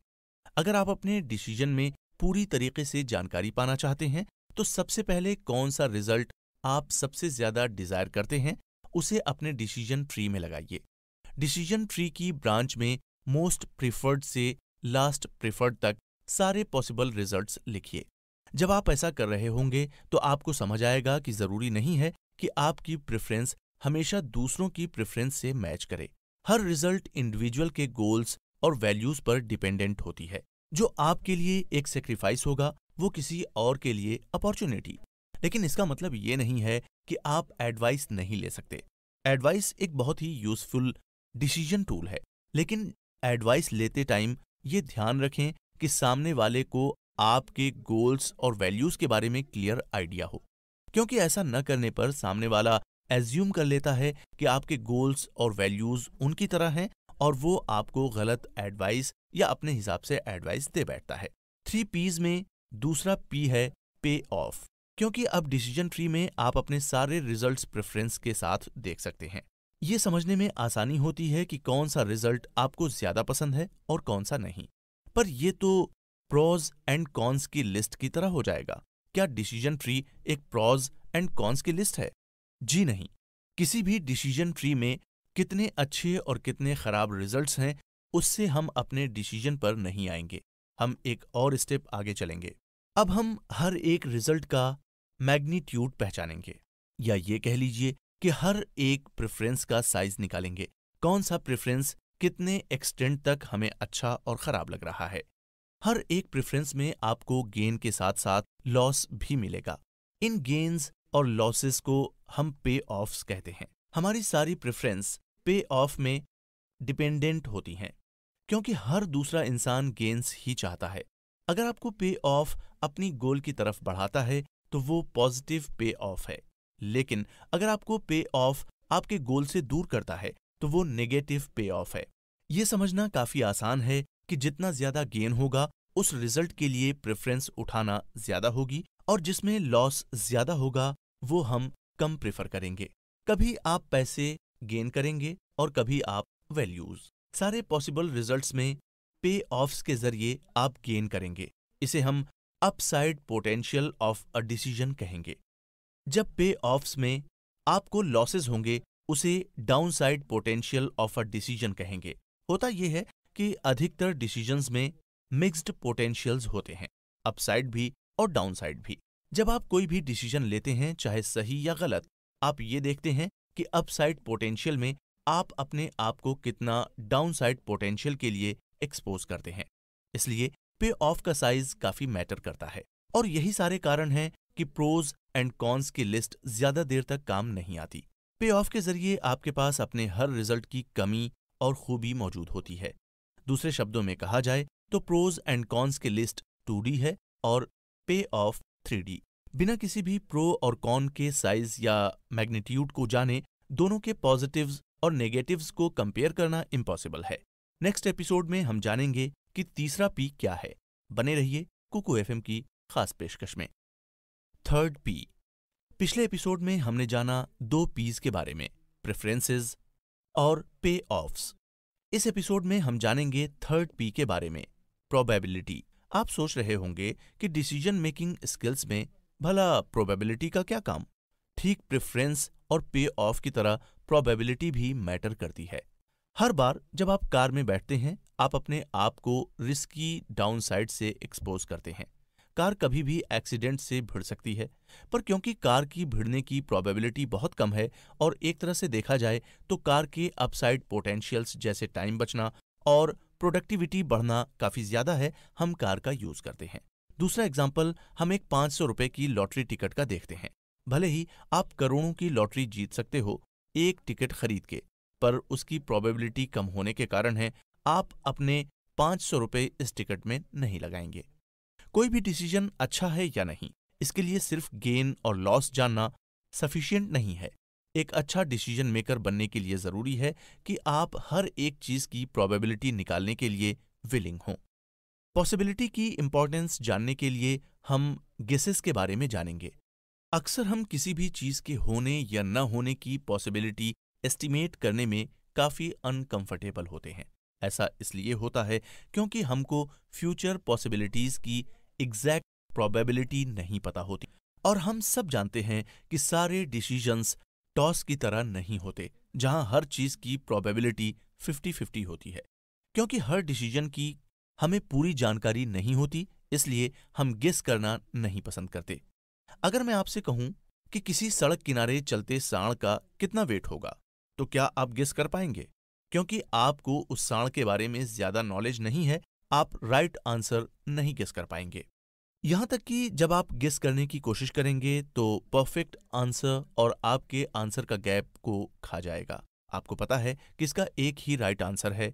अगर आप अपने डिसीजन में पूरी तरीके से जानकारी पाना चाहते हैं तो सबसे पहले कौन सा रिजल्ट आप सबसे ज्यादा डिजायर करते हैं उसे अपने डिसीजन ट्री में लगाइए डिसीजन ट्री की ब्रांच में मोस्ट प्रिफर्ड से लास्ट प्रिफर्ड तक सारे पॉसिबल रिजल्ट्स लिखिए जब आप ऐसा कर रहे होंगे तो आपको समझ आएगा कि जरूरी नहीं है कि आपकी प्रेफरेंस हमेशा दूसरों की प्रेफरेंस से मैच करे हर रिजल्ट इंडिविजुअल के गोल्स और वैल्यूज पर डिपेंडेंट होती है जो आपके लिए एक सेक्रीफाइस होगा वो किसी और के लिए अपॉर्चुनिटी लेकिन इसका मतलब ये नहीं है कि आप एडवाइस नहीं ले सकते एडवाइस एक बहुत ही यूजफुल डिसीजन टूल है लेकिन एडवाइस लेते टाइम ये ध्यान रखें कि सामने वाले को आपके गोल्स और वैल्यूज के बारे में क्लियर आइडिया हो क्योंकि ऐसा न करने पर सामने वाला एज्यूम कर लेता है कि आपके गोल्स और वैल्यूज उनकी तरह हैं और वो आपको गलत एडवाइस या अपने हिसाब से एडवाइस दे बैठता है थ्री पीज में दूसरा पी है पे ऑफ क्योंकि अब डिसीजन ट्री में आप अपने सारे रिजल्ट्स प्रेफरेंस के साथ देख सकते हैं ये समझने में आसानी होती है कि कौन सा रिजल्ट आपको ज्यादा पसंद है और कौन सा नहीं पर यह तो प्रोज एंड कॉन्स की लिस्ट की तरह हो जाएगा क्या डिसीजन ट्री एक प्रोज एंड कॉन्स की लिस्ट है जी नहीं किसी भी डिसीजन ट्री में कितने अच्छे और कितने खराब रिजल्ट्स हैं उससे हम अपने डिसीजन पर नहीं आएंगे हम एक और स्टेप आगे चलेंगे अब हम हर एक रिजल्ट का मैग्नीट्यूड पहचानेंगे या ये कह लीजिए कि हर एक प्रेफरेंस का साइज निकालेंगे कौन सा प्रेफरेंस कितने एक्सटेंट तक हमें अच्छा और खराब लग रहा है हर एक प्रेफरेंस में आपको गेन के साथ साथ लॉस भी मिलेगा इन गेन्स और लॉसेस को हम पे ऑफ्स कहते हैं हमारी सारी प्रेफरेंस पे ऑफ में डिपेंडेंट होती हैं क्योंकि हर दूसरा इंसान गेंस ही चाहता है अगर आपको पे ऑफ अपनी गोल की तरफ बढ़ाता है तो वो पॉजिटिव पे ऑफ है लेकिन अगर आपको पे ऑफ आपके गोल से दूर करता है तो वो नेगेटिव पे ऑफ है ये समझना काफी आसान है कि जितना ज्यादा गेन होगा उस रिजल्ट के लिए प्रेफरेंस उठाना ज्यादा होगी और जिसमें लॉस ज्यादा होगा वो हम कम प्रेफर करेंगे कभी आप पैसे गेन करेंगे और कभी आप वैल्यूज सारे पॉसिबल रिजल्ट्स में पे ऑफ्स के जरिए आप गेन करेंगे इसे हम upside potential of a decision कहेंगे जब पे ऑफ्स में आपको लॉसेज होंगे उसे downside potential of a decision कहेंगे होता यह है कि अधिकतर डिसीजंस में मिक्स्ड पोटेंशियल्स होते हैं अपसाइड भी और डाउनसाइड भी जब आप कोई भी डिसीजन लेते हैं चाहे सही या गलत आप ये देखते हैं कि अपसाइड पोटेंशियल में आप अपने आप को कितना डाउनसाइड पोटेंशियल के लिए एक्सपोज करते हैं इसलिए पे ऑफ का साइज काफी मैटर करता है और यही सारे कारण हैं कि प्रोज एंड कॉन्स की लिस्ट ज्यादा देर तक काम नहीं आती पे ऑफ के जरिए आपके पास अपने हर रिजल्ट की कमी और खूबी मौजूद होती है दूसरे शब्दों में कहा जाए तो प्रोज एंड कॉन्स की लिस्ट टू है और पे ऑफ थ्री बिना किसी भी प्रो और कॉन के साइज या मैग्नीट्यूड को जाने दोनों के पॉजिटिव्स और नेगेटिव्स को कंपेयर करना इम्पॉसिबल है नेक्स्ट एपिसोड में हम जानेंगे कि तीसरा पी क्या है बने रहिए कुकू एफ की खास पेशकश में थर्ड पी पिछले एपिसोड में हमने जाना दो पीज के बारे में प्रेफरेंसेस और पे ऑफ्स इस एपिसोड में हम जानेंगे थर्ड पी के बारे में प्रोबेबिलिटी आप सोच रहे होंगे कि डिसीजन मेकिंग स्किल्स में भला प्रोबेबिलिटी का क्या काम ठीक प्रेफरेंस और पे ऑफ की तरह प्रोबेबिलिटी भी मैटर करती है हर बार जब आप कार में बैठते हैं आप अपने आप को रिस्की डाउनसाइड से एक्सपोज करते हैं कार कभी भी एक्सीडेंट से भिड़ सकती है पर क्योंकि कार की भिड़ने की प्रोबेबिलिटी बहुत कम है और एक तरह से देखा जाए तो कार के अपसाइड पोटेंशियल्स जैसे टाइम बचना और प्रोडक्टिविटी बढ़ना काफ़ी ज़्यादा है हम कार का यूज़ करते हैं दूसरा एग्जाम्पल हम एक पांच सौ रुपए की लॉटरी टिकट का देखते हैं भले ही आप करोड़ों की लॉटरी जीत सकते हो एक टिकट खरीद के पर उसकी प्रोबेबिलिटी कम होने के कारण है आप अपने पांच सौ रुपये इस टिकट में नहीं लगाएंगे कोई भी डिसीजन अच्छा है या नहीं इसके लिए सिर्फ गेन और लॉस जानना सफिशियंट नहीं है एक अच्छा डिसीजन मेकर बनने के लिए जरूरी है कि आप हर एक चीज की प्रोबेबिलिटी निकालने के लिए विलिंग हों पॉसिबिलिटी की इम्पोर्टेंस जानने के लिए हम गेसेस के बारे में जानेंगे अक्सर हम किसी भी चीज़ के होने या न होने की पॉसिबिलिटी एस्टिमेट करने में काफ़ी अनकंफर्टेबल होते हैं ऐसा इसलिए होता है क्योंकि हमको फ्यूचर पॉसिबिलिटीज़ की एग्जैक्ट प्रोबेबिलिटी नहीं पता होती और हम सब जानते हैं कि सारे डिसीजंस टॉस की तरह नहीं होते जहां हर चीज़ की प्रोबेबिलिटी फ़िफ्टी फिफ्टी होती है क्योंकि हर डिसीजन की हमें पूरी जानकारी नहीं होती इसलिए हम गेस करना नहीं पसंद करते अगर मैं आपसे कहूं कि किसी सड़क किनारे चलते साण का कितना वेट होगा तो क्या आप गेस कर पाएंगे क्योंकि आपको उस साण के बारे में ज्यादा नॉलेज नहीं है आप राइट आंसर नहीं गेस कर पाएंगे यहां तक कि जब आप गेस करने की कोशिश करेंगे तो परफेक्ट आंसर और आपके आंसर का गैप को खा जाएगा आपको पता है कि इसका एक ही राइट आंसर है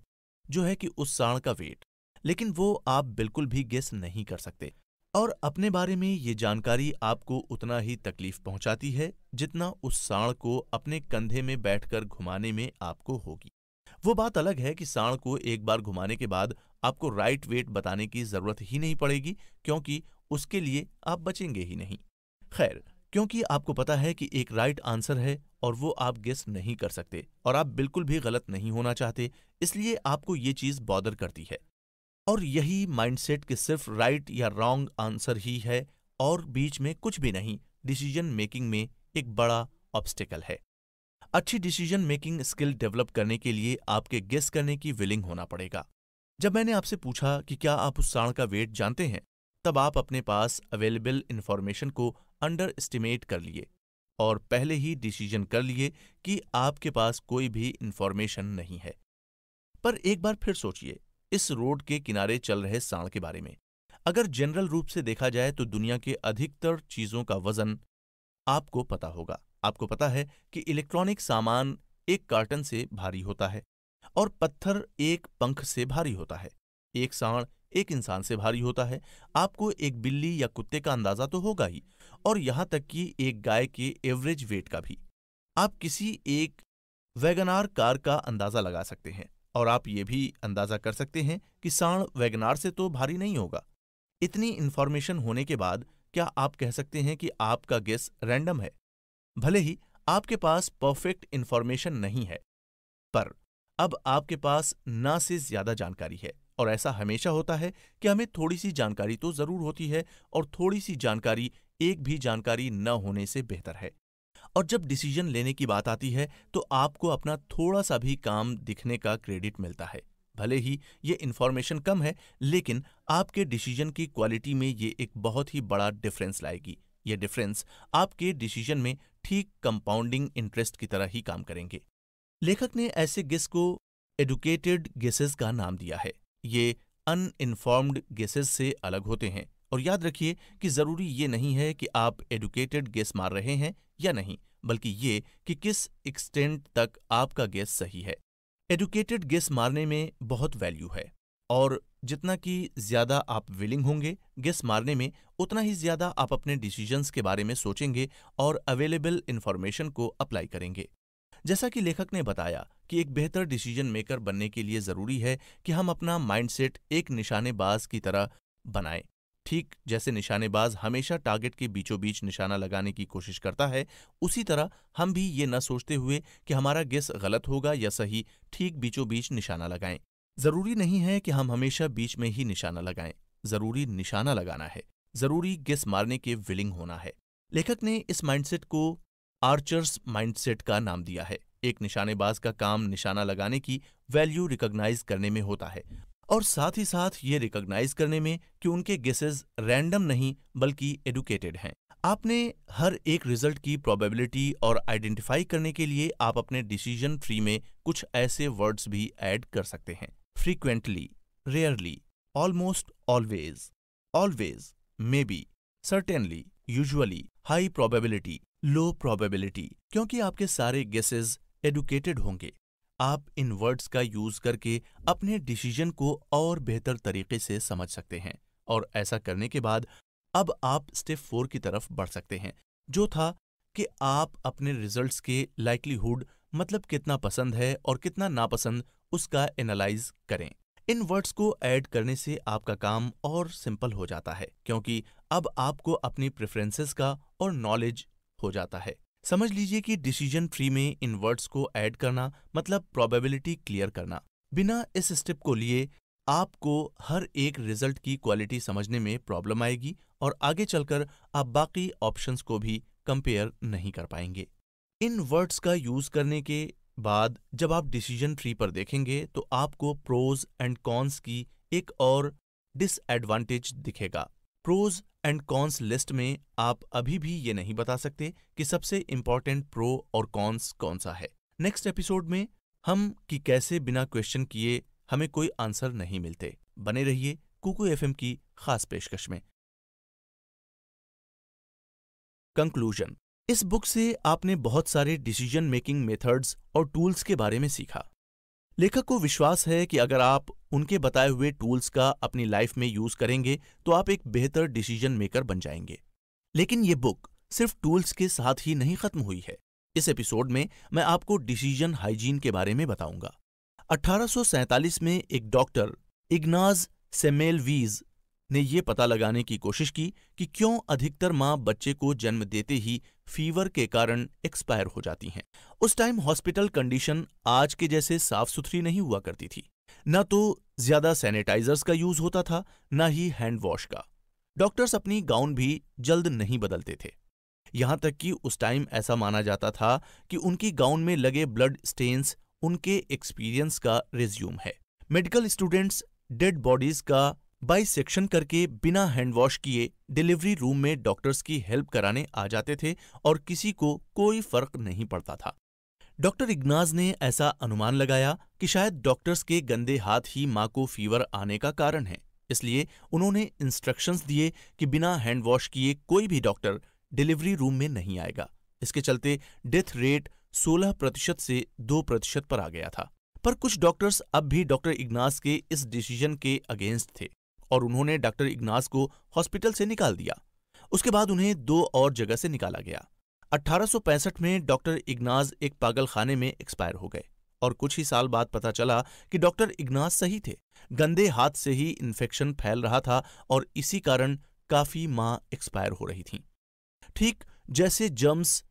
जो है कि उस साण का वेट लेकिन वो आप बिल्कुल भी गेस नहीं कर सकते और अपने बारे में ये जानकारी आपको उतना ही तकलीफ पहुंचाती है जितना उस सांड को अपने कंधे में बैठकर घुमाने में आपको होगी वो बात अलग है कि सांड को एक बार घुमाने के बाद आपको राइट वेट बताने की जरूरत ही नहीं पड़ेगी क्योंकि उसके लिए आप बचेंगे ही नहीं खैर क्योंकि आपको पता है कि एक राइट आंसर है और वो आप गेस नहीं कर सकते और आप बिल्कुल भी गलत नहीं होना चाहते इसलिए आपको ये चीज बॉदर करती है और यही माइंडसेट कि सिर्फ राइट या रॉन्ग आंसर ही है और बीच में कुछ भी नहीं डिसीजन मेकिंग में एक बड़ा ऑब्स्टिकल है अच्छी डिसीजन मेकिंग स्किल डेवलप करने के लिए आपके गेस करने की विलिंग होना पड़ेगा जब मैंने आपसे पूछा कि क्या आप उस साण का वेट जानते हैं तब आप अपने पास अवेलेबल इन्फॉर्मेशन को अंडर एस्टिमेट कर लिए और पहले ही डिसीजन कर लिए कि आपके पास कोई भी इन्फॉर्मेशन नहीं है पर एक बार फिर सोचिए इस रोड के किनारे चल रहे सांड के बारे में अगर जनरल रूप से देखा जाए तो दुनिया के अधिकतर चीजों का वजन आपको पता होगा आपको पता है कि इलेक्ट्रॉनिक सामान एक कार्टन से भारी होता है और पत्थर एक पंख से भारी होता है एक सांड एक इंसान से भारी होता है आपको एक बिल्ली या कुत्ते का अंदाजा तो होगा ही और यहां तक कि एक गाय के एवरेज वेट का भी आप किसी एक वैगनार कार का अंदाजा लगा सकते हैं और आप ये भी अंदाज़ा कर सकते हैं कि साण वैगनार से तो भारी नहीं होगा इतनी इन्फॉर्मेशन होने के बाद क्या आप कह सकते हैं कि आपका गेस रैंडम है भले ही आपके पास परफेक्ट इन्फॉर्मेशन नहीं है पर अब आपके पास ना से ज्यादा जानकारी है और ऐसा हमेशा होता है कि हमें थोड़ी सी जानकारी तो जरूर होती है और थोड़ी सी जानकारी एक भी जानकारी न होने से बेहतर है और जब डिसीजन लेने की बात आती है तो आपको अपना थोड़ा सा भी काम दिखने का क्रेडिट मिलता है भले ही ये इन्फॉर्मेशन कम है लेकिन आपके डिसीजन की क्वालिटी में ये एक बहुत ही बड़ा डिफरेंस लाएगी ये डिफरेंस आपके डिसीजन में ठीक कंपाउंडिंग इंटरेस्ट की तरह ही काम करेंगे लेखक ने ऐसे गेस को एडुकेटेड गेसेस का नाम दिया है ये अनइन्फॉर्म्ड गेसेस से अलग होते हैं और याद रखिए कि जरूरी ये नहीं है कि आप एडुकेटेड गेस मार रहे हैं या नहीं बल्कि ये कि किस एक्सटेंट तक आपका गेस सही है एडुकेटेड गेस मारने में बहुत वैल्यू है और जितना कि ज़्यादा आप विलिंग होंगे गेस मारने में उतना ही ज़्यादा आप अपने डिसीजंस के बारे में सोचेंगे और अवेलेबल इन्फॉर्मेशन को अप्लाई करेंगे जैसा कि लेखक ने बताया कि एक बेहतर डिसीजन मेकर बनने के लिए ज़रूरी है कि हम अपना माइंडसेट एक निशानेबाज की तरह बनाएं ठीक जैसे निशानेबाज हमेशा टारगेट के बीचों बीच निशाना लगाने की कोशिश करता है उसी तरह हम भी ये न सोचते हुए कि हमारा गेस गलत होगा या सही ठीक बीचों बीच निशाना लगाएं जरूरी नहीं है कि हम हमेशा बीच में ही निशाना लगाएं जरूरी निशाना लगाना है जरूरी गेस मारने के विलिंग होना है लेखक ने इस माइंडसेट को आर्चर्स माइंडसेट का नाम दिया है एक निशानेबाज का काम निशाना लगाने की वैल्यू रिकॉग्नाइज करने में होता है और साथ ही साथ ये रिकॉग्नाइज करने में कि उनके गेसेस रैंडम नहीं बल्कि एडुकेटेड हैं आपने हर एक रिजल्ट की प्रोबेबिलिटी और आइडेंटिफाई करने के लिए आप अपने डिसीजन ट्री में कुछ ऐसे वर्ड्स भी ऐड कर सकते हैं frequently rarely almost always always maybe certainly usually high probability low probability क्योंकि आपके सारे गेसेस एडुकेटेड होंगे आप इन वर्ड्स का यूज करके अपने डिसीजन को और बेहतर तरीके से समझ सकते हैं और ऐसा करने के बाद अब आप स्टेप फोर की तरफ बढ़ सकते हैं जो था कि आप अपने रिजल्ट्स के लाइकलीहुड मतलब कितना पसंद है और कितना नापसंद उसका एनालाइज करें इन वर्ड्स को ऐड करने से आपका काम और सिंपल हो जाता है क्योंकि अब आपको अपनी प्रेफरेंसेस का और नॉलेज हो जाता है समझ लीजिए कि डिसीजन ट्री में इन वर्ड्स को ऐड करना मतलब प्रोबेबिलिटी क्लियर करना बिना इस स्टेप को लिए आपको हर एक रिजल्ट की क्वालिटी समझने में प्रॉब्लम आएगी और आगे चलकर आप बाकी ऑप्शंस को भी कंपेयर नहीं कर पाएंगे इन वर्ड्स का यूज करने के बाद जब आप डिसीजन ट्री पर देखेंगे तो आपको प्रोज एंड कॉन्स की एक और डिसएडवांटेज दिखेगा प्रोज एंड कॉन्स लिस्ट में आप अभी भी ये नहीं बता सकते कि सबसे इम्पॉर्टेंट प्रो और कॉन्स कौन सा है नेक्स्ट एपिसोड में हम कि कैसे बिना क्वेश्चन किए हमें कोई आंसर नहीं मिलते बने रहिए कुकू एफ की खास पेशकश में कंक्लूजन इस बुक से आपने बहुत सारे डिसीजन मेकिंग मेथड्स और टूल्स के बारे में सीखा लेखक को विश्वास है कि अगर आप उनके बताए हुए टूल्स का अपनी लाइफ में यूज करेंगे तो आप एक बेहतर डिसीजन मेकर बन जाएंगे लेकिन ये बुक सिर्फ टूल्स के साथ ही नहीं खत्म हुई है इस एपिसोड में मैं आपको डिसीजन हाइजीन के बारे में बताऊंगा अठारह में एक डॉक्टर इग्नाज सेमेलवीज ने ये पता लगाने की कोशिश की कि क्यों अधिकतर माँ बच्चे को जन्म देते ही फीवर के कारण एक्सपायर हो जाती हैं उस टाइम हॉस्पिटल कंडीशन आज के जैसे साफ सुथरी नहीं हुआ करती थी न तो ज्यादा सैनिटाइजर्स का यूज होता था न ही हैंड वॉश का डॉक्टर्स अपनी गाउन भी जल्द नहीं बदलते थे यहां तक कि उस टाइम ऐसा माना जाता था कि उनकी गाउन में लगे ब्लड स्टेन्स उनके एक्सपीरियंस का रिज्यूम है मेडिकल स्टूडेंट्स डेड बॉडीज का बाई सेक्शन करके बिना हैंड वॉश किए डिलीवरी रूम में डॉक्टर्स की हेल्प कराने आ जाते थे और किसी को कोई फर्क नहीं पड़ता था डॉक्टर इग्नाज ने ऐसा अनुमान लगाया कि शायद डॉक्टर्स के गंदे हाथ ही माँ को फीवर आने का कारण है इसलिए उन्होंने इंस्ट्रक्शंस दिए कि बिना हैंड वॉश किए कोई भी डॉक्टर डिलीवरी रूम में नहीं आएगा इसके चलते डेथ रेट 16 प्रतिशत से 2 प्रतिशत पर आ गया था पर कुछ डॉक्टर्स अब भी डॉक्टर इग्नास के इस डिसीजन के अगेंस्ट थे और उन्होंने डॉक्टर इग्नास को हॉस्पिटल से निकाल दिया उसके बाद उन्हें दो और जगह से निकाला गया 1865 में डॉक्टर इग्नास एक पागलखाने में एक्सपायर हो गए और कुछ ही साल बाद पता चला कि डॉक्टर इग्नास सही थे गंदे हाथ से ही इन्फेक्शन फैल रहा था और इसी कारण काफी मां एक्सपायर हो रही थीं ठीक जैसे जर्म्स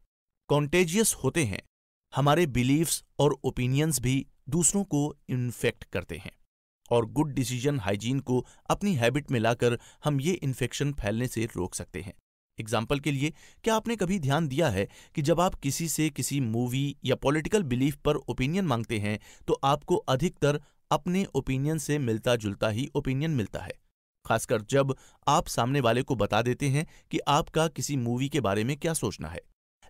कॉन्टेजियस होते हैं हमारे बिलीव्स और ओपिनियंस भी दूसरों को इन्फेक्ट करते हैं और गुड डिसीजन हाइजीन को अपनी हैबिट में लाकर हम ये इन्फेक्शन फैलने से रोक सकते हैं एग्जाम्पल के लिए क्या आपने कभी ध्यान दिया है कि जब आप किसी से किसी मूवी या पॉलिटिकल बिलीफ पर ओपिनियन मांगते हैं तो आपको अधिकतर अपने ओपिनियन से मिलता जुलता ही ओपिनियन मिलता है खासकर जब आप सामने वाले को बता देते हैं कि आपका किसी मूवी के बारे में क्या सोचना है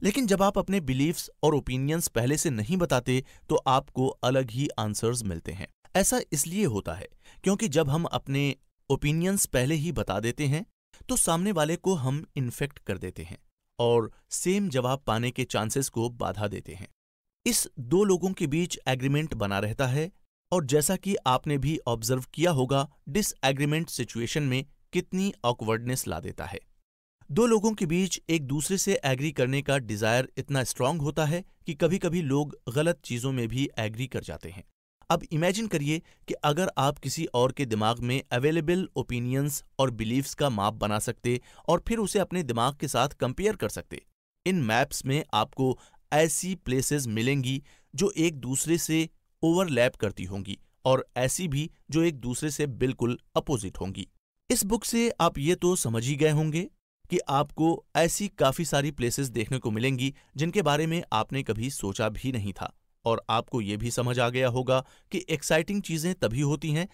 लेकिन जब आप अपने बिलीफ्स और ओपिनियंस पहले से नहीं बताते तो आपको अलग ही आंसर्स मिलते हैं ऐसा इसलिए होता है क्योंकि जब हम अपने ओपिनियंस पहले ही बता देते हैं तो सामने वाले को हम इन्फेक्ट कर देते हैं और सेम जवाब पाने के चांसेस को बाधा देते हैं इस दो लोगों के बीच एग्रीमेंट बना रहता है और जैसा कि आपने भी ऑब्जर्व किया होगा डिसएग्रीमेंट सिचुएशन में कितनी ऑकवर्डनेस ला देता है दो लोगों के बीच एक दूसरे से एग्री करने का डिजायर इतना स्ट्रांग होता है कि कभी कभी लोग गलत चीजों में भी एग्री कर जाते हैं अब इमेजिन करिए कि अगर आप किसी और के दिमाग में अवेलेबल ओपिनियंस और बिलीव्स का माप बना सकते और फिर उसे अपने दिमाग के साथ कंपेयर कर सकते इन मैप्स में आपको ऐसी प्लेसेस मिलेंगी जो एक दूसरे से ओवरलैप करती होंगी और ऐसी भी जो एक दूसरे से बिल्कुल अपोजिट होंगी इस बुक से आप ये तो समझ ही गए होंगे कि आपको ऐसी काफ़ी सारी प्लेसेस देखने को मिलेंगी जिनके बारे में आपने कभी सोचा भी नहीं था और आपको ये भी समझ आ गया होगा कि एक्साइटिंग चीजें तभी होती हैं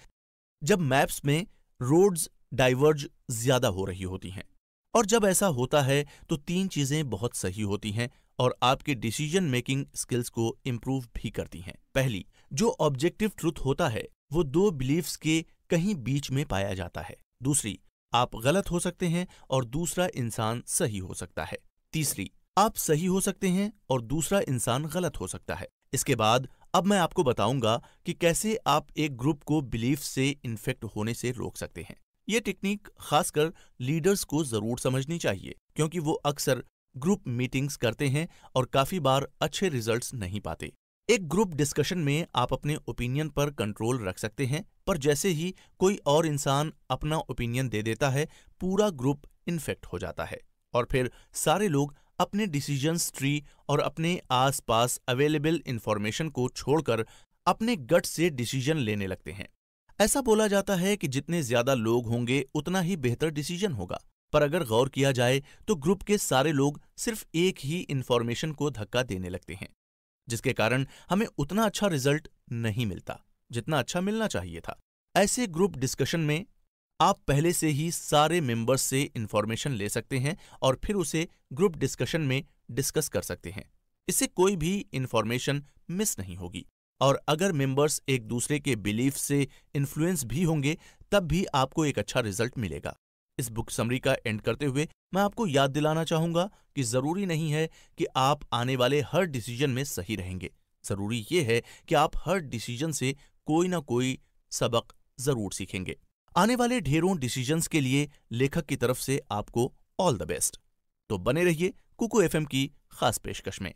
जब मैप्स में रोड्स डाइवर्ज ज्यादा हो रही होती हैं और जब ऐसा होता है तो तीन चीजें बहुत सही होती हैं और आपके डिसीजन मेकिंग स्किल्स को इम्प्रूव भी करती हैं पहली जो ऑब्जेक्टिव ट्रुथ होता है वो दो बिलीव्स के कहीं बीच में पाया जाता है दूसरी आप गलत हो सकते हैं और दूसरा इंसान सही हो सकता है तीसरी आप सही हो सकते हैं और दूसरा इंसान गलत हो सकता है इसके बाद अब मैं आपको बताऊंगा कि कैसे आप एक ग्रुप को बिलीफ से इन्फेक्ट होने से रोक सकते हैं ये टेक्निक खासकर लीडर्स को जरूर समझनी चाहिए क्योंकि वो अक्सर ग्रुप मीटिंग्स करते हैं और काफी बार अच्छे रिजल्ट्स नहीं पाते एक ग्रुप डिस्कशन में आप अपने ओपिनियन पर कंट्रोल रख सकते हैं पर जैसे ही कोई और इंसान अपना ओपिनियन दे देता है पूरा ग्रुप इन्फेक्ट हो जाता है और फिर सारे लोग अपने डिसीजंस ट्री और अपने आसपास अवेलेबल इन्फॉर्मेशन को छोड़कर अपने गट से डिसीजन लेने लगते हैं ऐसा बोला जाता है कि जितने ज्यादा लोग होंगे उतना ही बेहतर डिसीजन होगा पर अगर गौर किया जाए तो ग्रुप के सारे लोग सिर्फ एक ही इन्फॉर्मेशन को धक्का देने लगते हैं जिसके कारण हमें उतना अच्छा रिजल्ट नहीं मिलता जितना अच्छा मिलना चाहिए था ऐसे ग्रुप डिस्कशन में आप पहले से ही सारे मेंबर्स से इंफॉर्मेशन ले सकते हैं और फिर उसे ग्रुप डिस्कशन में डिस्कस कर सकते हैं इससे कोई भी इंफॉर्मेशन मिस नहीं होगी और अगर मेंबर्स एक दूसरे के बिलीफ से इन्फ्लुएंस भी होंगे तब भी आपको एक अच्छा रिजल्ट मिलेगा इस बुक समरी का एंड करते हुए मैं आपको याद दिलाना चाहूंगा कि जरूरी नहीं है कि आप आने वाले हर डिसीजन में सही रहेंगे जरूरी ये है कि आप हर डिसीजन से कोई ना कोई सबक जरूर सीखेंगे आने वाले ढेरों डिसीजंस के लिए लेखक की तरफ से आपको ऑल द बेस्ट तो बने रहिए कुकू एफएम की खास पेशकश में